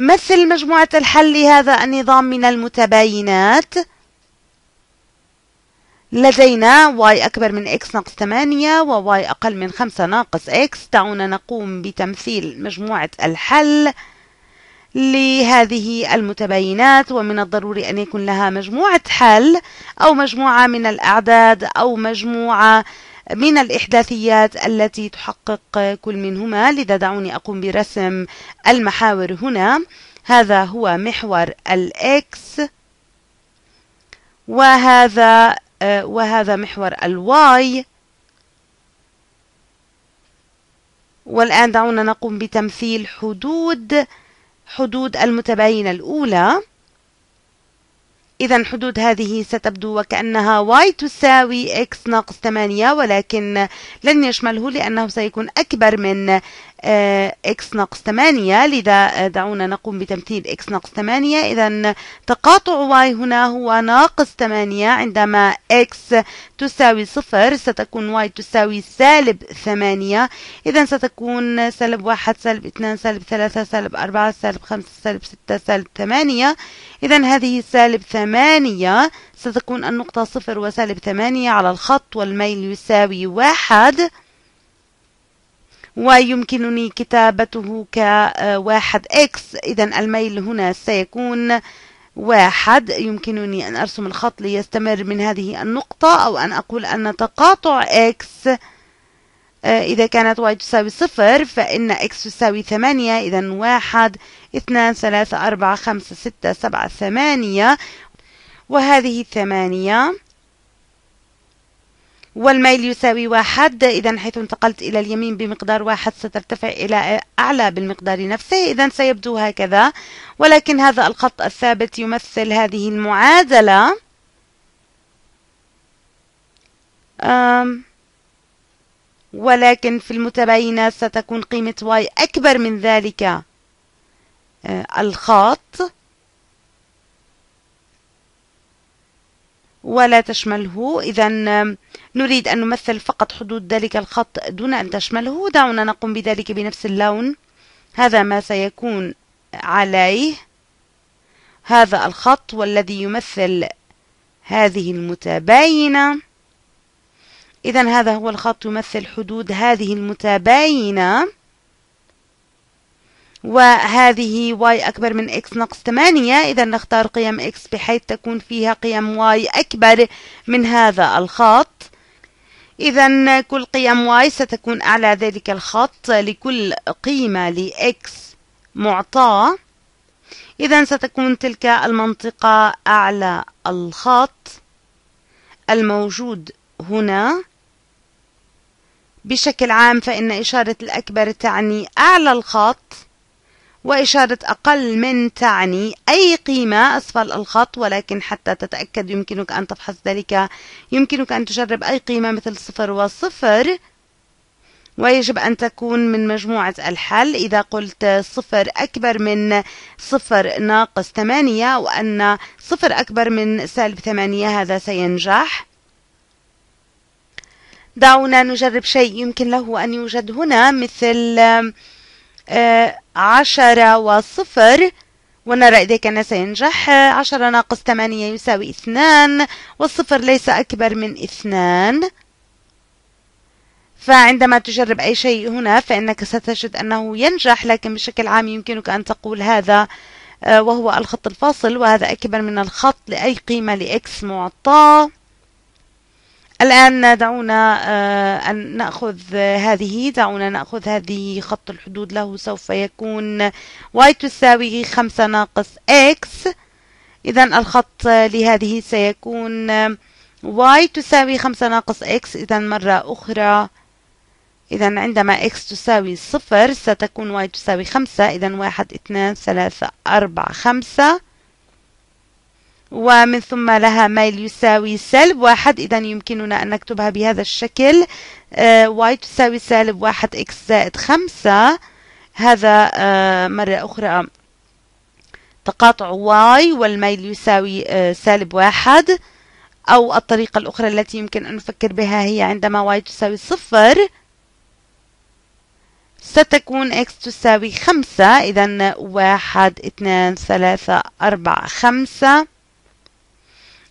مثل مجموعة الحل لهذا النظام من المتباينات لدينا y أكبر من x ناقص 8 و y أقل من 5 ناقص x دعونا نقوم بتمثيل مجموعة الحل لهذه المتباينات ومن الضروري أن يكون لها مجموعة حل أو مجموعة من الأعداد أو مجموعة من الإحداثيات التي تحقق كل منهما لذا دعوني أقوم برسم المحاور هنا هذا هو محور الإكس وهذا آه، وهذا محور الواي والآن دعونا نقوم بتمثيل حدود حدود المتباينة الأولى إذا حدود هذه ستبدو وكأنها y تساوي x ناقص 8 ولكن لن يشمله لأنه سيكون أكبر من إكس آه، ناقص 8 لذا آه، دعونا نقوم بتمثيل إكس ناقص 8 إذا تقاطع واي هنا هو ناقص 8 عندما إكس تساوي صفر ستكون واي تساوي سالب 8 إذا ستكون سالب 1 سالب 2 سالب 3 سالب 4 سالب 5 سالب 6 سالب 8 إذا هذه سالب 8 ستكون النقطة صفر وسالب 8 على الخط والميل يساوي واحد ويمكنني كتابته كواحد إكس إذا الميل هنا سيكون واحد يمكنني أن أرسم الخط ليستمر من هذه النقطة أو أن أقول أن تقاطع إكس آه، إذا كانت واي تساوي صفر فإن إكس تساوي ثمانية إذا واحد اثنان ثلاثة أربعة خمسة ستة سبعة ثمانية وهذه ثمانية والميل يساوي واحد إذا حيث انتقلت إلى اليمين بمقدار واحد سترتفع إلى أعلى بالمقدار نفسه إذا سيبدو هكذا ولكن هذا الخط الثابت يمثل هذه المعادلة ولكن في المتباينة ستكون قيمة y أكبر من ذلك أه، الخط ولا تشمله إذا نريد أن نمثل فقط حدود ذلك الخط دون أن تشمله دعونا نقوم بذلك بنفس اللون هذا ما سيكون عليه هذا الخط والذي يمثل هذه المتباينة إذا هذا هو الخط يمثل حدود هذه المتباينة وهذه y أكبر من x ناقص 8 إذا نختار قيم x بحيث تكون فيها قيم y أكبر من هذا الخط إذا كل قيم y ستكون أعلى ذلك الخط لكل قيمة لx معطاة إذا ستكون تلك المنطقة أعلى الخط الموجود هنا بشكل عام فإن إشارة الأكبر تعني أعلى الخط وإشارة أقل من تعني أي قيمة أسفل الخط ولكن حتى تتأكد يمكنك أن تفحص ذلك يمكنك أن تجرب أي قيمة مثل صفر وصفر ويجب أن تكون من مجموعة الحل إذا قلت صفر أكبر من صفر ناقص ثمانية وأن صفر أكبر من سالب ثمانية هذا سينجح دعونا نجرب شيء يمكن له أن يوجد هنا مثل عشرة وصفر ونرى إذا كان سينجح عشرة ناقص ثمانية يساوي اثنان والصفر ليس أكبر من اثنان فعندما تجرب أي شيء هنا فإنك ستجد أنه ينجح لكن بشكل عام يمكنك أن تقول هذا آه، وهو الخط الفاصل وهذا أكبر من الخط لأي قيمة لإكس معطاه الآن دعونا آه، أن نأخذ هذه دعونا نأخذ هذه خط الحدود له سوف يكون y تساوي خمسة ناقص x إذا الخط لهذه سيكون y تساوي خمسة ناقص x إذا مرة أخرى إذا عندما x تساوي صفر ستكون y تساوي خمسة إذا واحد اثنان ثلاثة أربعة خمسة ومن ثم لها ميل يساوي سالب واحد إذا يمكننا أن نكتبها بهذا الشكل آه، y تساوي سالب واحد x زائد خمسة هذا آه، مرة أخرى تقاطع y والميل يساوي آه، سالب واحد أو الطريقة الأخرى التي يمكن أن نفكر بها هي عندما y تساوي صفر ستكون x تساوي خمسة إذا واحد اثنان ثلاثة أربعة خمسة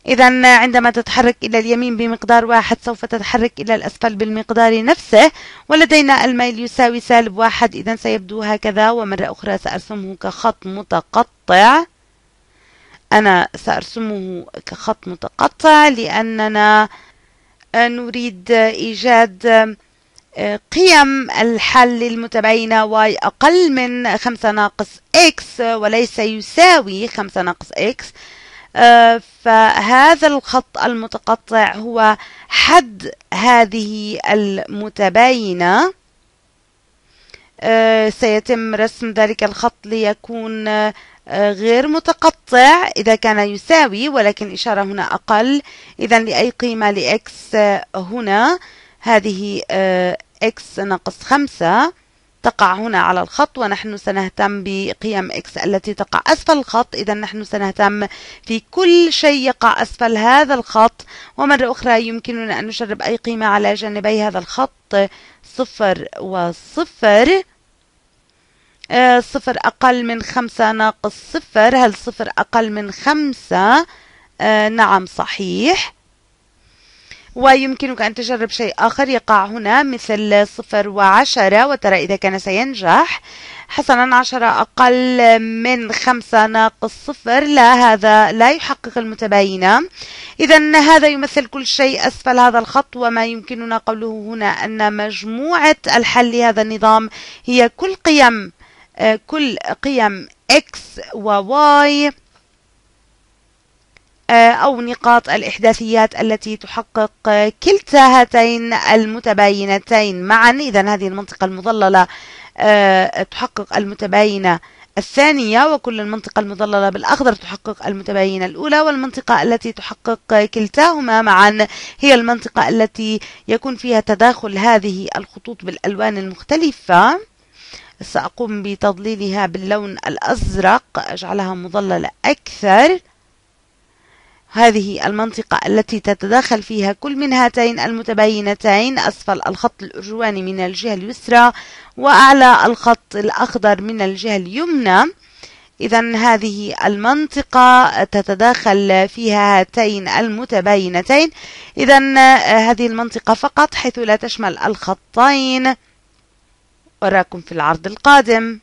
إذا عندما تتحرك إلى اليمين بمقدار واحد سوف تتحرك إلى الأسفل بالمقدار نفسه ولدينا الميل يساوي سالب واحد إذا سيبدو هكذا ومرة أخرى سأرسمه كخط متقطع أنا سأرسمه كخط متقطع لأننا آه، نريد إيجاد آه، قيم الحل المتباينة y أقل من 5 ناقص x وليس يساوي 5 ناقص x آه، فهذا الخط المتقطع هو حد هذه المتباينة آه، سيتم رسم ذلك الخط ليكون آه، غير متقطع إذا كان يساوي ولكن إشارة هنا أقل إذا لأي قيمة لإكس هنا هذه إكس ناقص خمسة تقع هنا على الخط ونحن سنهتم بقيم x التي تقع أسفل الخط إذا نحن سنهتم في كل شيء يقع أسفل هذا الخط ومرة أخرى يمكننا أن نشرب أي قيمة على جانبي هذا الخط صفر وصفر آه، صفر أقل من خمسة ناقص صفر هل صفر أقل من خمسة آه نعم صحيح ويمكنك أن تجرب شيء آخر يقع هنا مثل صفر وعشرة وترى إذا كان سينجح حسنا عشرة أقل من خمسة ناقص صفر لا هذا لا يحقق المتباينة إذا هذا يمثل كل شيء أسفل هذا الخط وما يمكننا قوله هنا أن مجموعة الحل لهذا النظام هي كل قيم آه، كل قيم x و y آه، أو نقاط الإحداثيات التي تحقق آه، كلتا هاتين المتباينتين معا إذا هذه المنطقة المضللة آه، تحقق المتباينة الثانية وكل المنطقة المضللة بالأخضر تحقق المتباينة الأولى والمنطقة التي تحقق كلتاهما معا هي المنطقة التي يكون فيها تداخل هذه الخطوط بالألوان المختلفة سأقوم بتضليلها باللون الأزرق أجعلها مضللة أكثر هذه المنطقة التي تتداخل فيها كل من هاتين المتباينتين أسفل الخط الأرجواني من الجهة اليسرى وأعلى الخط الأخضر من الجهة اليمنى إذا هذه المنطقة تتداخل فيها هاتين المتباينتين إذا آه، هذه المنطقة فقط حيث لا تشمل الخطين أراكم في العرض القادم